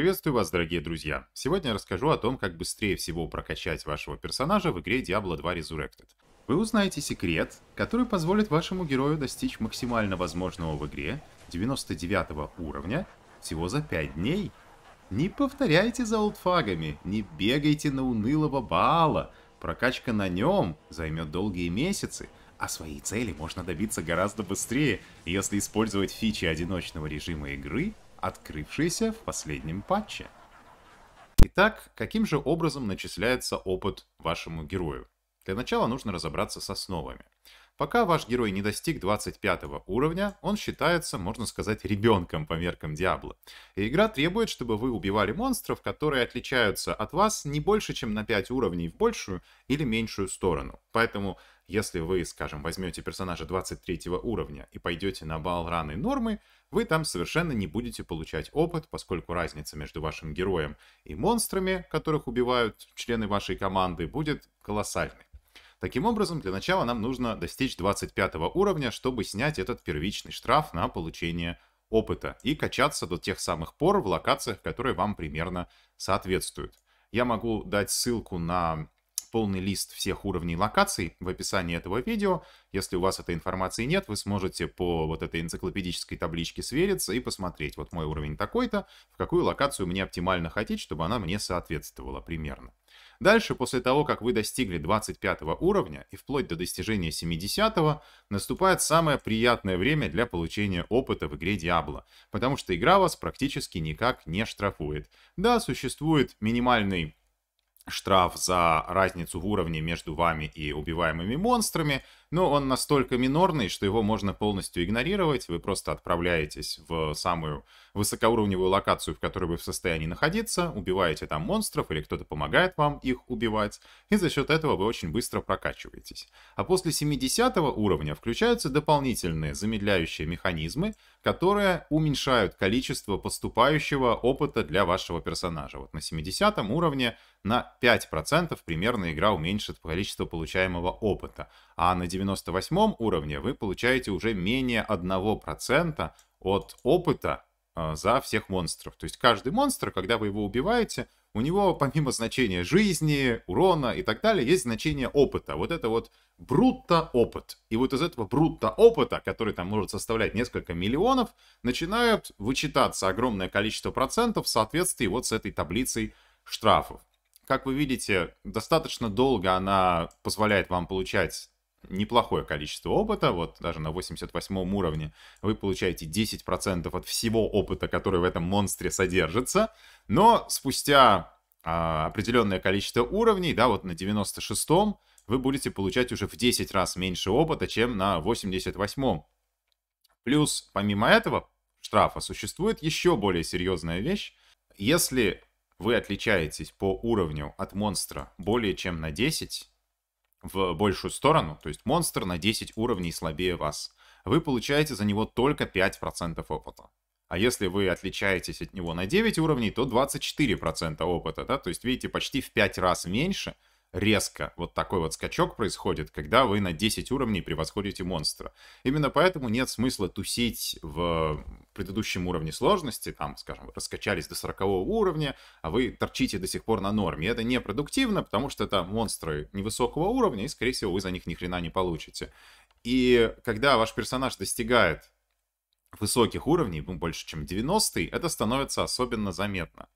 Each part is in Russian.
Приветствую вас, дорогие друзья! Сегодня я расскажу о том, как быстрее всего прокачать вашего персонажа в игре Diablo 2 Resurrected. Вы узнаете секрет, который позволит вашему герою достичь максимально возможного в игре 99 уровня всего за 5 дней. Не повторяйте за олдфагами, не бегайте на унылого Бала. Прокачка на нем займет долгие месяцы, а своей цели можно добиться гораздо быстрее, если использовать фичи одиночного режима игры открывшиеся в последнем патче. Итак, каким же образом начисляется опыт вашему герою? Для начала нужно разобраться с основами. Пока ваш герой не достиг 25 уровня, он считается, можно сказать, ребенком по меркам Диабло. И игра требует, чтобы вы убивали монстров, которые отличаются от вас не больше, чем на 5 уровней в большую или меньшую сторону. Поэтому если вы, скажем, возьмете персонажа 23 уровня и пойдете на бал раны нормы, вы там совершенно не будете получать опыт, поскольку разница между вашим героем и монстрами, которых убивают члены вашей команды, будет колоссальной. Таким образом, для начала нам нужно достичь 25 уровня, чтобы снять этот первичный штраф на получение опыта и качаться до тех самых пор в локациях, которые вам примерно соответствуют. Я могу дать ссылку на полный лист всех уровней локаций в описании этого видео. Если у вас этой информации нет, вы сможете по вот этой энциклопедической табличке свериться и посмотреть, вот мой уровень такой-то, в какую локацию мне оптимально ходить, чтобы она мне соответствовала примерно. Дальше, после того, как вы достигли 25 уровня и вплоть до достижения 70, наступает самое приятное время для получения опыта в игре Diablo, потому что игра вас практически никак не штрафует. Да, существует минимальный штраф за разницу в уровне между вами и убиваемыми монстрами – но он настолько минорный, что его можно полностью игнорировать. Вы просто отправляетесь в самую высокоуровневую локацию, в которой вы в состоянии находиться, убиваете там монстров или кто-то помогает вам их убивать, и за счет этого вы очень быстро прокачиваетесь. А после 70 уровня включаются дополнительные замедляющие механизмы, которые уменьшают количество поступающего опыта для вашего персонажа. Вот на 70 уровне на 5% примерно игра уменьшит количество получаемого опыта а на 98 уровне вы получаете уже менее 1% от опыта э, за всех монстров. То есть каждый монстр, когда вы его убиваете, у него помимо значения жизни, урона и так далее, есть значение опыта. Вот это вот брутто опыт. И вот из этого брутто опыта, который там может составлять несколько миллионов, начинают вычитаться огромное количество процентов в соответствии вот с этой таблицей штрафов. Как вы видите, достаточно долго она позволяет вам получать неплохое количество опыта, вот даже на 88 уровне вы получаете 10% от всего опыта, который в этом монстре содержится, но спустя а, определенное количество уровней, да, вот на 96-м вы будете получать уже в 10 раз меньше опыта, чем на 88-м. Плюс, помимо этого штрафа, существует еще более серьезная вещь. Если вы отличаетесь по уровню от монстра более чем на 10, в большую сторону, то есть монстр на 10 уровней слабее вас, вы получаете за него только 5% опыта. А если вы отличаетесь от него на 9 уровней, то 24% опыта, да, то есть, видите, почти в 5 раз меньше – резко вот такой вот скачок происходит, когда вы на 10 уровней превосходите монстра. Именно поэтому нет смысла тусить в предыдущем уровне сложности, там, скажем, раскачались до 40 уровня, а вы торчите до сих пор на норме. Это непродуктивно, потому что это монстры невысокого уровня, и, скорее всего, вы за них ни хрена не получите. И когда ваш персонаж достигает высоких уровней, ну, больше, чем 90 это становится особенно заметно.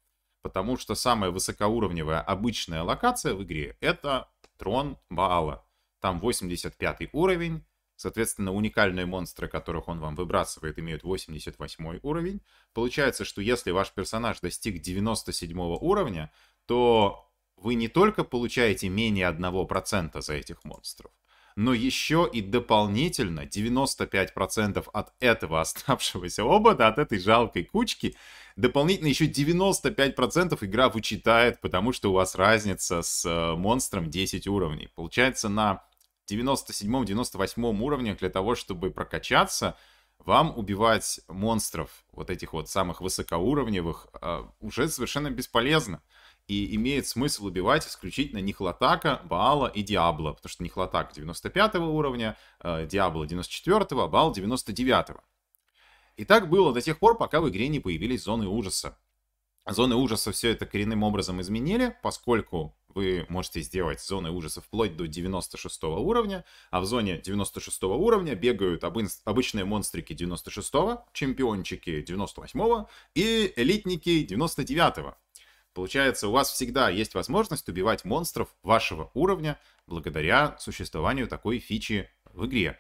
Потому что самая высокоуровневая обычная локация в игре — это Трон Баала. Там 85 уровень, Соответственно, уникальные монстры, которых он вам выбрасывает, имеют 88 уровень. Получается, что если ваш персонаж достиг 97 уровня, то вы не только получаете менее 1% за этих монстров, но еще и дополнительно 95% от этого оставшегося обода, от этой жалкой кучки, дополнительно еще 95% игра вычитает, потому что у вас разница с э, монстром 10 уровней. Получается, на 97-98 уровнях для того, чтобы прокачаться, вам убивать монстров, вот этих вот самых высокоуровневых, э, уже совершенно бесполезно и имеет смысл убивать исключительно Нихлатака, Баала и Диабло, потому что Нихлатак 95 уровня, э, Диабло 94, а Баал 99. -го. И так было до тех пор, пока в игре не появились зоны ужаса. Зоны ужаса все это коренным образом изменили, поскольку вы можете сделать зоны ужаса вплоть до 96 уровня, а в зоне 96 уровня бегают обычные монстрики 96, чемпиончики 98 и элитники 99. -го. Получается, у вас всегда есть возможность убивать монстров вашего уровня благодаря существованию такой фичи в игре.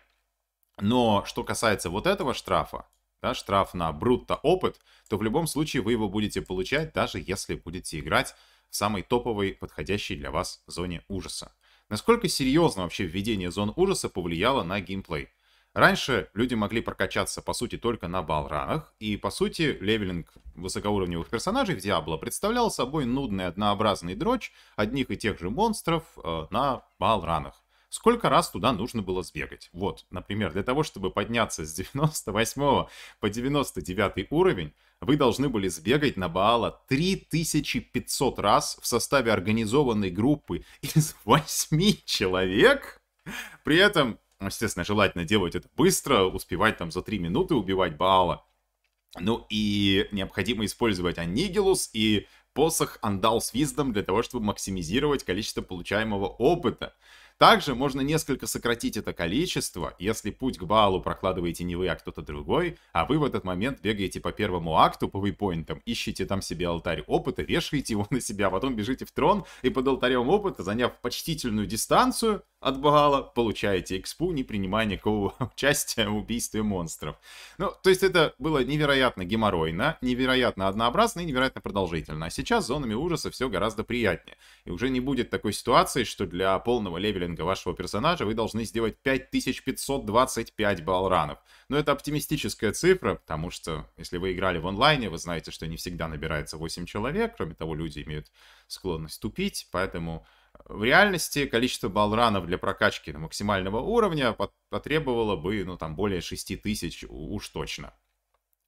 Но что касается вот этого штрафа, да, штраф на брутто опыт, то в любом случае вы его будете получать, даже если будете играть в самой топовой, подходящей для вас зоне ужаса. Насколько серьезно вообще введение зон ужаса повлияло на геймплей? Раньше люди могли прокачаться, по сути, только на балранах, и, по сути, левелинг высокоуровневых персонажей в Диабло представлял собой нудный однообразный дрочь одних и тех же монстров э, на балранах. Сколько раз туда нужно было сбегать? Вот, например, для того, чтобы подняться с 98 по 99 уровень, вы должны были сбегать на Баала 3500 раз в составе организованной группы из 8 человек, при этом Естественно, желательно делать это быстро, успевать там за 3 минуты убивать Баала. Ну и необходимо использовать Анигелус и посох Андал с Виздом для того, чтобы максимизировать количество получаемого опыта. Также можно несколько сократить это количество, если путь к Баалу прокладываете не вы, а кто-то другой, а вы в этот момент бегаете по первому акту, по вейпоинтам, ищете там себе алтарь опыта, вешаете его на себя, потом бежите в трон и под алтарем опыта, заняв почтительную дистанцию, от Багала, получаете экспу, не принимая никакого участия в убийстве монстров. Ну, то есть это было невероятно геморройно, невероятно однообразно и невероятно продолжительно. А сейчас с зонами ужаса все гораздо приятнее. И уже не будет такой ситуации, что для полного левелинга вашего персонажа вы должны сделать 5525 балранов. Но это оптимистическая цифра, потому что если вы играли в онлайне, вы знаете, что не всегда набирается 8 человек. Кроме того, люди имеют склонность тупить, поэтому в реальности количество балранов для прокачки до максимального уровня потребовало бы, ну, там, более 6 тысяч уж точно.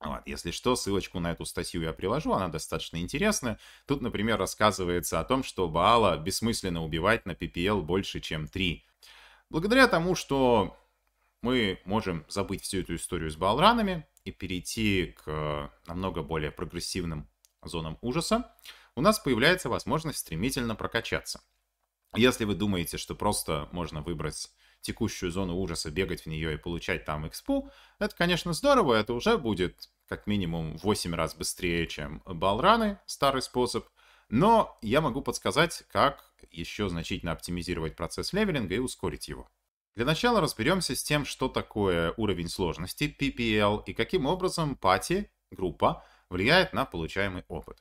Вот. Если что, ссылочку на эту статью я приложу, она достаточно интересная. Тут, например, рассказывается о том, что Баала бессмысленно убивать на PPL больше, чем 3. Благодаря тому, что мы можем забыть всю эту историю с Баалранами и перейти к э, намного более прогрессивным зонам ужаса, у нас появляется возможность стремительно прокачаться. А если вы думаете, что просто можно выбрать текущую зону ужаса, бегать в нее и получать там экспу, это, конечно, здорово, это уже будет как минимум 8 раз быстрее, чем балраны, старый способ. Но я могу подсказать, как еще значительно оптимизировать процесс левелинга и ускорить его. Для начала разберемся с тем, что такое уровень сложности PPL и каким образом пати, группа, влияет на получаемый опыт.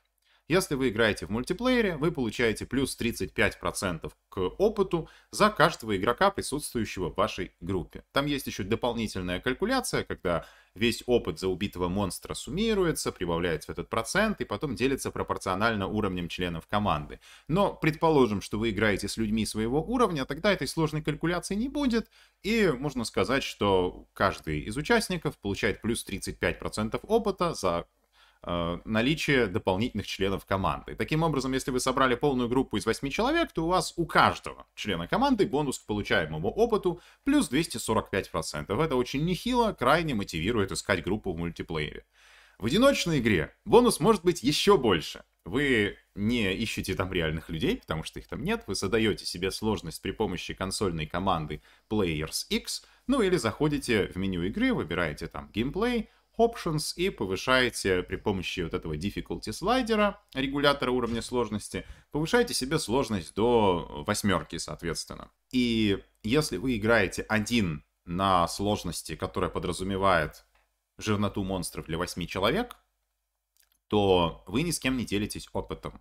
Если вы играете в мультиплеере, вы получаете плюс 35% к опыту за каждого игрока, присутствующего в вашей группе. Там есть еще дополнительная калькуляция, когда весь опыт за убитого монстра суммируется, прибавляется в этот процент и потом делится пропорционально уровнем членов команды. Но предположим, что вы играете с людьми своего уровня, тогда этой сложной калькуляции не будет, и можно сказать, что каждый из участников получает плюс 35% опыта за Э, наличие дополнительных членов команды. Таким образом, если вы собрали полную группу из 8 человек, то у вас у каждого члена команды бонус к получаемому опыту плюс 245%. Это очень нехило, крайне мотивирует искать группу в мультиплеере. В одиночной игре бонус может быть еще больше. Вы не ищете там реальных людей, потому что их там нет. Вы создаете себе сложность при помощи консольной команды Players X. Ну или заходите в меню игры, выбираете там геймплей, options и повышаете при помощи вот этого difficulty слайдера, регулятора уровня сложности, повышаете себе сложность до восьмерки, соответственно. И если вы играете один на сложности, которая подразумевает жирноту монстров для 8 человек, то вы ни с кем не делитесь опытом.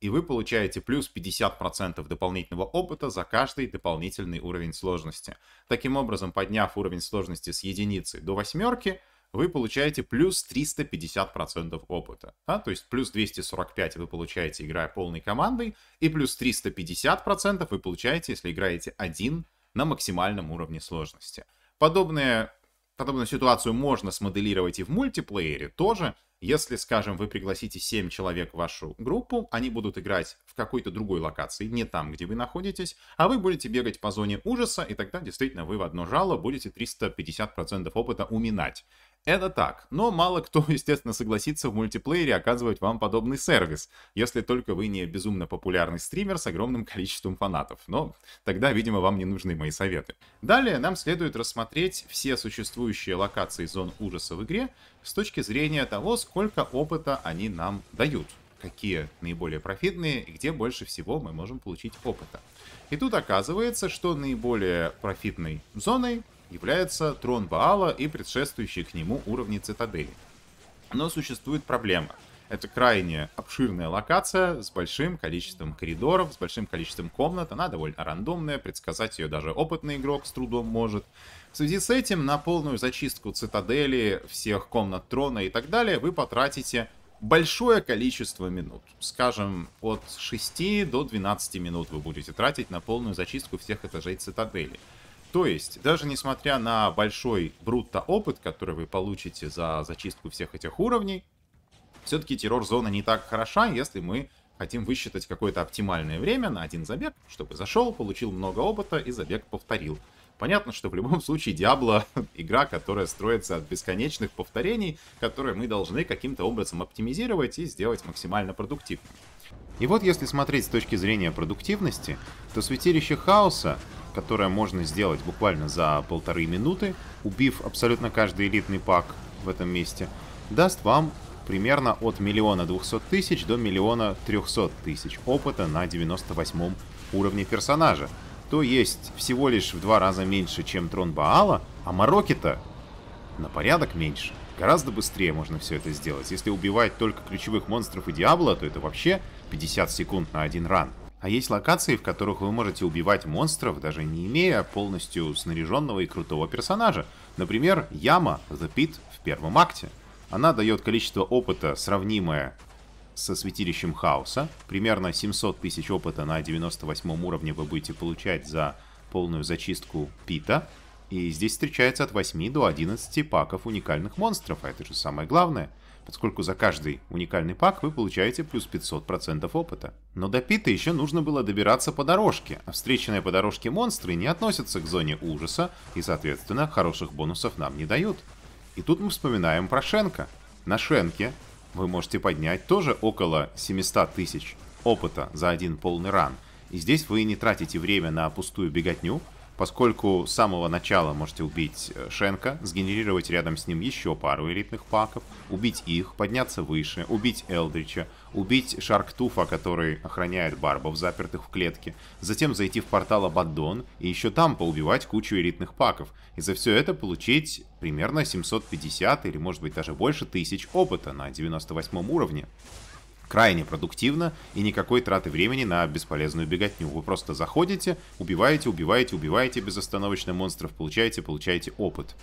И вы получаете плюс 50% дополнительного опыта за каждый дополнительный уровень сложности. Таким образом, подняв уровень сложности с единицы до восьмерки, вы получаете плюс 350% опыта. Да? То есть плюс 245 вы получаете, играя полной командой, и плюс 350% вы получаете, если играете один на максимальном уровне сложности. Подобное, подобную ситуацию можно смоделировать и в мультиплеере тоже. Если, скажем, вы пригласите 7 человек в вашу группу, они будут играть в какой-то другой локации, не там, где вы находитесь, а вы будете бегать по зоне ужаса, и тогда действительно вы в одно жало будете 350% опыта уминать. Это так, но мало кто, естественно, согласится в мультиплеере оказывать вам подобный сервис, если только вы не безумно популярный стример с огромным количеством фанатов, но тогда, видимо, вам не нужны мои советы. Далее нам следует рассмотреть все существующие локации зон ужаса в игре с точки зрения того, сколько опыта они нам дают какие наиболее профитные и где больше всего мы можем получить опыта. И тут оказывается, что наиболее профитной зоной является трон Баала и предшествующие к нему уровни цитадели. Но существует проблема. Это крайне обширная локация с большим количеством коридоров, с большим количеством комнат. Она довольно рандомная, предсказать ее даже опытный игрок с трудом может. В связи с этим на полную зачистку цитадели, всех комнат трона и так далее вы потратите большое количество минут. Скажем, от 6 до 12 минут вы будете тратить на полную зачистку всех этажей цитадели. То есть, даже несмотря на большой брутто-опыт, который вы получите за зачистку всех этих уровней, все-таки террор-зона не так хороша, если мы хотим высчитать какое-то оптимальное время на один забег, чтобы зашел, получил много опыта и забег повторил. Понятно, что в любом случае Diablo игра, которая строится от бесконечных повторений, которые мы должны каким-то образом оптимизировать и сделать максимально продуктивными. И вот если смотреть с точки зрения продуктивности, то Святилище Хаоса которое можно сделать буквально за полторы минуты, убив абсолютно каждый элитный пак в этом месте, даст вам примерно от миллиона двухсот тысяч до миллиона трехсот тысяч опыта на 98 уровне персонажа. То есть всего лишь в два раза меньше, чем трон Баала, а Марокки-то на порядок меньше. Гораздо быстрее можно все это сделать. Если убивать только ключевых монстров и Диабло, то это вообще 50 секунд на один ран. А есть локации, в которых вы можете убивать монстров, даже не имея полностью снаряженного и крутого персонажа. Например, яма The Pit в первом акте. Она дает количество опыта, сравнимое со святилищем хаоса. Примерно 700 тысяч опыта на 98 уровне вы будете получать за полную зачистку пита. И здесь встречается от 8 до 11 паков уникальных монстров, а это же самое главное — поскольку за каждый уникальный пак вы получаете плюс 500% опыта. Но до Пита еще нужно было добираться по дорожке, а встреченные по дорожке монстры не относятся к зоне ужаса и, соответственно, хороших бонусов нам не дают. И тут мы вспоминаем про Шенка. На Шенке вы можете поднять тоже около 700 тысяч опыта за один полный ран. И здесь вы не тратите время на пустую беготню, поскольку с самого начала можете убить э, Шенка, сгенерировать рядом с ним еще пару элитных паков, убить их, подняться выше, убить Элдрича, убить Шарктуфа, который охраняет барбов, запертых в клетке, затем зайти в портал Абаддон и еще там поубивать кучу элитных паков, и за все это получить примерно 750 или может быть даже больше тысяч опыта на 98 уровне крайне продуктивно и никакой траты времени на бесполезную беготню. Вы просто заходите, убиваете, убиваете, убиваете безостановочно монстров, получаете, получаете опыт.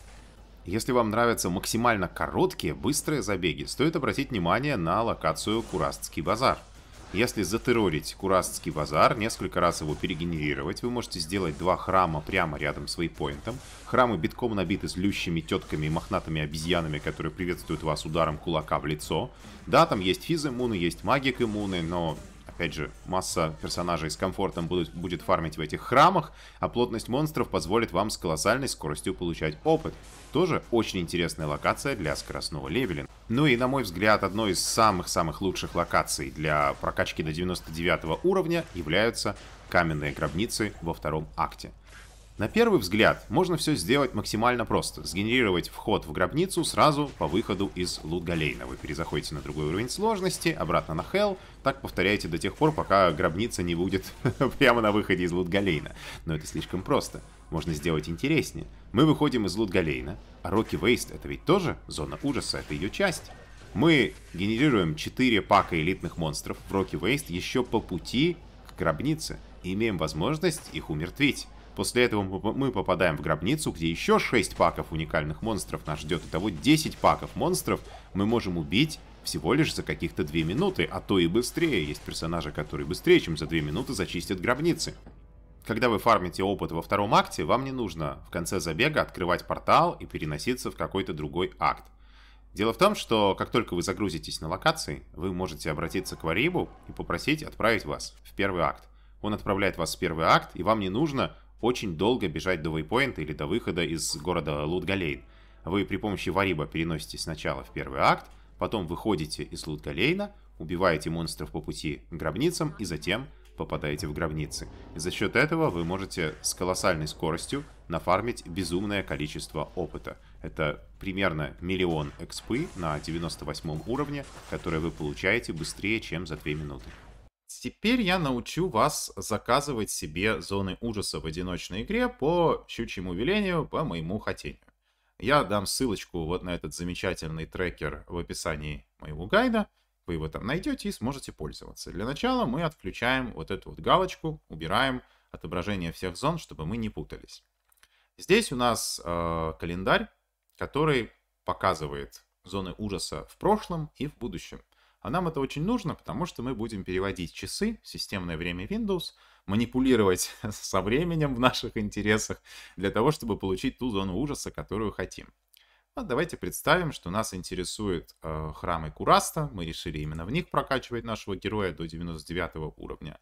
Если вам нравятся максимально короткие, быстрые забеги, стоит обратить внимание на локацию Курастский базар – если затерорить Курасский базар, несколько раз его перегенерировать, вы можете сделать два храма прямо рядом с вейпоинтом. Храмы битком набиты злющими тетками и мохнатыми обезьянами, которые приветствуют вас ударом кулака в лицо. Да, там есть физ иммуны, есть магик иммуны, но Опять же, масса персонажей с комфортом будут, будет фармить в этих храмах, а плотность монстров позволит вам с колоссальной скоростью получать опыт. Тоже очень интересная локация для скоростного левелинга. Ну и, на мой взгляд, одной из самых-самых лучших локаций для прокачки до 99 уровня являются каменные гробницы во втором акте. На первый взгляд можно все сделать максимально просто. Сгенерировать вход в гробницу сразу по выходу из лут Вы перезаходите на другой уровень сложности, обратно на хелл, Так повторяете до тех пор, пока гробница не будет прямо на выходе из лут Но это слишком просто. Можно сделать интереснее. Мы выходим из лут-галейна, а Rocky Waste это ведь тоже зона ужаса, это ее часть. Мы генерируем 4 пака элитных монстров в Rocky Вейст еще по пути к гробнице и имеем возможность их умертвить. После этого мы попадаем в гробницу, где еще 6 паков уникальных монстров нас ждет. Итого 10 паков монстров мы можем убить всего лишь за каких-то 2 минуты, а то и быстрее. Есть персонажи, которые быстрее, чем за 2 минуты зачистят гробницы. Когда вы фармите опыт во втором акте, вам не нужно в конце забега открывать портал и переноситься в какой-то другой акт. Дело в том, что как только вы загрузитесь на локации, вы можете обратиться к Варибу и попросить отправить вас в первый акт. Он отправляет вас в первый акт, и вам не нужно очень долго бежать до вейпоинта или до выхода из города Лутгалейн. Вы при помощи Вариба переноситесь сначала в первый акт, потом выходите из Лутгалейна, убиваете монстров по пути к гробницам и затем попадаете в гробницы. И за счет этого вы можете с колоссальной скоростью нафармить безумное количество опыта. Это примерно миллион экспы на 98 уровне, которые вы получаете быстрее, чем за 2 минуты. Теперь я научу вас заказывать себе зоны ужаса в одиночной игре по щучьему велению, по моему хотению. Я дам ссылочку вот на этот замечательный трекер в описании моего гайда. Вы его там найдете и сможете пользоваться. Для начала мы отключаем вот эту вот галочку, убираем отображение всех зон, чтобы мы не путались. Здесь у нас э, календарь, который показывает зоны ужаса в прошлом и в будущем. А нам это очень нужно, потому что мы будем переводить часы системное время Windows, манипулировать со временем в наших интересах для того, чтобы получить ту зону ужаса, которую хотим. Ну, давайте представим, что нас интересуют э, храмы Кураста. Мы решили именно в них прокачивать нашего героя до 99 уровня.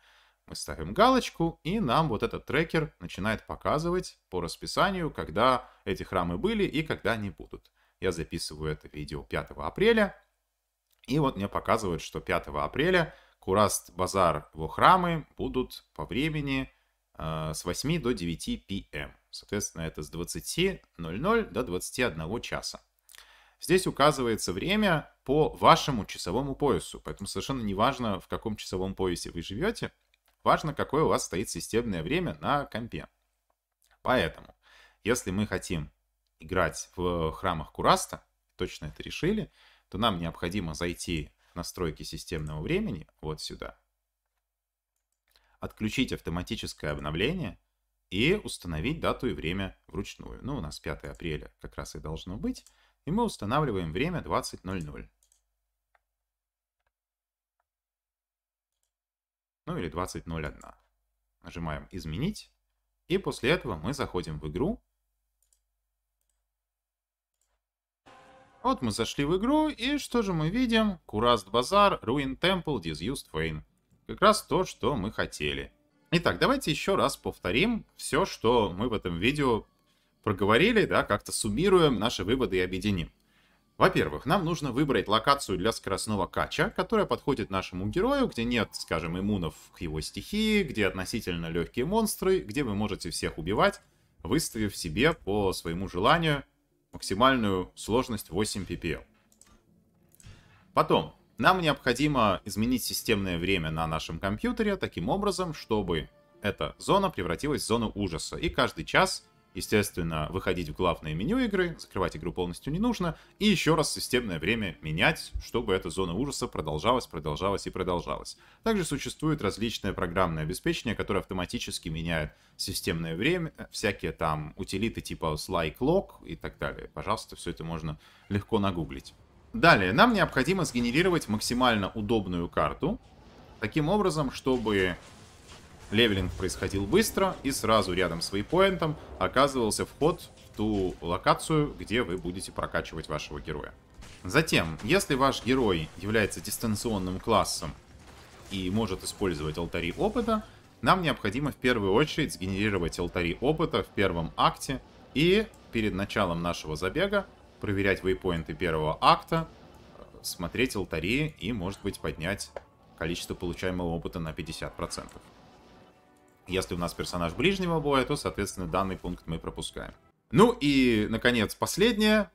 Мы ставим галочку, и нам вот этот трекер начинает показывать по расписанию, когда эти храмы были и когда они будут. Я записываю это видео 5 апреля. И вот мне показывают, что 5 апреля Кураст-базар, его храмы будут по времени э, с 8 до 9 пм. Эм. Соответственно, это с 20.00 до 21 часа. Здесь указывается время по вашему часовому поясу, поэтому совершенно не важно, в каком часовом поясе вы живете, важно, какое у вас стоит системное время на компе. Поэтому, если мы хотим играть в храмах Кураста, точно это решили, то нам необходимо зайти в настройки системного времени вот сюда, отключить автоматическое обновление и установить дату и время вручную. Ну, у нас 5 апреля как раз и должно быть. И мы устанавливаем время 20.00. Ну или 20.01. Нажимаем «Изменить». И после этого мы заходим в игру Вот мы зашли в игру, и что же мы видим? Кураст Базар, Руин Темпл, Disused Фейн. Как раз то, что мы хотели. Итак, давайте еще раз повторим все, что мы в этом видео проговорили, да, как-то суммируем наши выводы и объединим. Во-первых, нам нужно выбрать локацию для скоростного кача, которая подходит нашему герою, где нет, скажем, иммунов к его стихии, где относительно легкие монстры, где вы можете всех убивать, выставив себе по своему желанию максимальную сложность 8 ppm. Потом, нам необходимо изменить системное время на нашем компьютере таким образом, чтобы эта зона превратилась в зону ужаса. И каждый час Естественно, выходить в главное меню игры, закрывать игру полностью не нужно, и еще раз системное время менять, чтобы эта зона ужаса продолжалась, продолжалась и продолжалась. Также существует различное программное обеспечение, которое автоматически меняет системное время, э, всякие там утилиты типа Sly Clock и так далее. Пожалуйста, все это можно легко нагуглить. Далее, нам необходимо сгенерировать максимально удобную карту, таким образом, чтобы Левелинг происходил быстро, и сразу рядом с вейпоинтом оказывался вход в ту локацию, где вы будете прокачивать вашего героя. Затем, если ваш герой является дистанционным классом и может использовать алтари опыта, нам необходимо в первую очередь сгенерировать алтари опыта в первом акте и перед началом нашего забега проверять вейпоинты первого акта, смотреть алтари и, может быть, поднять количество получаемого опыта на 50%. Если у нас персонаж ближнего боя, то, соответственно, данный пункт мы пропускаем. Ну и, наконец, последнее.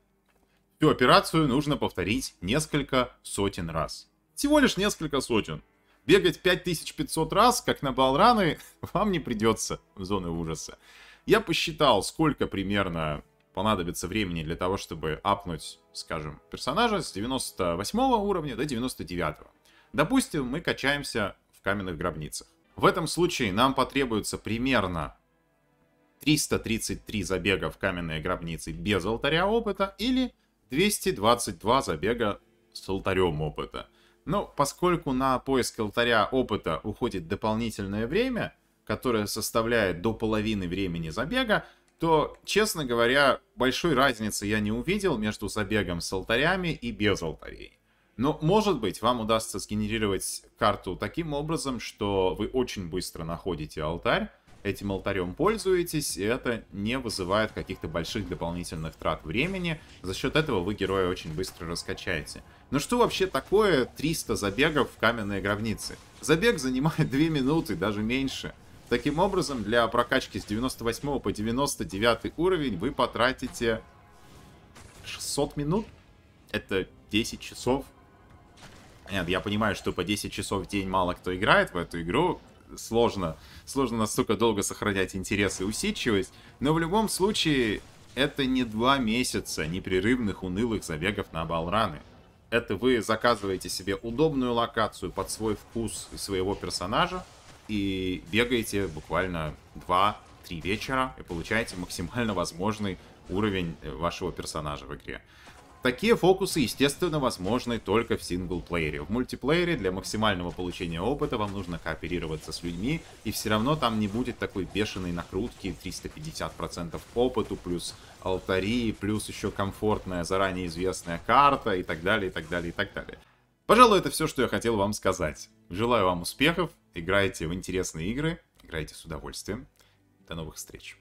Всю операцию нужно повторить несколько сотен раз. Всего лишь несколько сотен. Бегать 5500 раз, как на Балраны, вам не придется в зоны ужаса. Я посчитал, сколько примерно понадобится времени для того, чтобы апнуть, скажем, персонажа с 98 уровня до 99. -го. Допустим, мы качаемся в каменных гробницах. В этом случае нам потребуется примерно 333 забега в каменные гробницы без алтаря опыта или 222 забега с алтарем опыта. Но поскольку на поиск алтаря опыта уходит дополнительное время, которое составляет до половины времени забега, то, честно говоря, большой разницы я не увидел между забегом с алтарями и без алтарей. Но, может быть, вам удастся сгенерировать карту таким образом, что вы очень быстро находите алтарь, этим алтарем пользуетесь, и это не вызывает каких-то больших дополнительных трат времени. За счет этого вы героя очень быстро раскачаете. Но ну что вообще такое 300 забегов в каменные гробницы? Забег занимает 2 минуты, даже меньше. Таким образом, для прокачки с 98 по 99 уровень вы потратите 600 минут. Это 10 часов нет, я понимаю, что по 10 часов в день мало кто играет в эту игру, сложно, сложно настолько долго сохранять интерес и усидчивость, но в любом случае это не два месяца непрерывных унылых забегов на балраны. Это вы заказываете себе удобную локацию под свой вкус своего персонажа и бегаете буквально 2-3 вечера и получаете максимально возможный уровень э, вашего персонажа в игре. Такие фокусы, естественно, возможны только в синглплеере. В мультиплеере для максимального получения опыта вам нужно кооперироваться с людьми, и все равно там не будет такой бешеной накрутки 350% опыту, плюс алтари, плюс еще комфортная заранее известная карта и так далее, и так далее, и так далее. Пожалуй, это все, что я хотел вам сказать. Желаю вам успехов, играйте в интересные игры, играйте с удовольствием. До новых встреч.